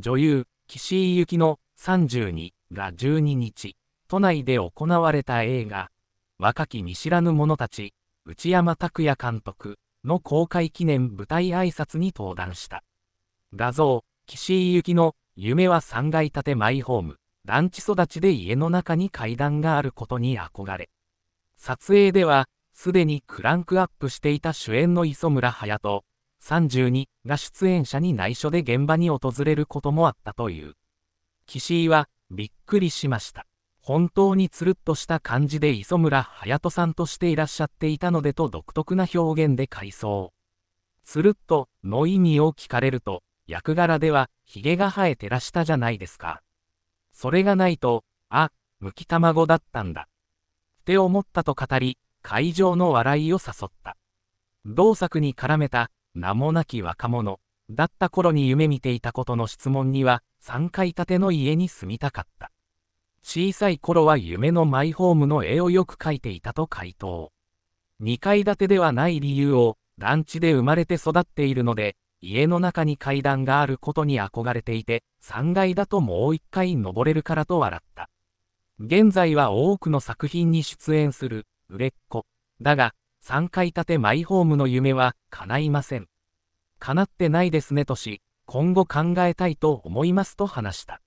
女優、岸井ゆきの32が12日、都内で行われた映画、若き見知らぬ者たち、内山拓也監督の公開記念舞台挨拶に登壇した。画像、岸井ゆきの夢は3階建てマイホーム、団地育ちで家の中に階段があることに憧れ。撮影では、すでにクランクアップしていた主演の磯村勇人32が出演者に内緒で現場に訪れることもあったという。岸井は、びっくりしました。本当につるっとした感じで磯村隼人さんとしていらっしゃっていたのでと独特な表現で回想。つるっとの意味を聞かれると、役柄ではヒゲが生えてらしたじゃないですか。それがないと、あ、むき卵だったんだ。って思ったと語り、会場の笑いを誘った。同作に絡めた名もなき若者だった頃に夢見ていたことの質問には3階建ての家に住みたかった小さい頃は夢のマイホームの絵をよく描いていたと回答2階建てではない理由を団地で生まれて育っているので家の中に階段があることに憧れていて3階だともう1回登れるからと笑った現在は多くの作品に出演する売れっ子だが3階建てマイホームの夢は叶いません。叶ってないですねとし、今後考えたいと思いますと話した。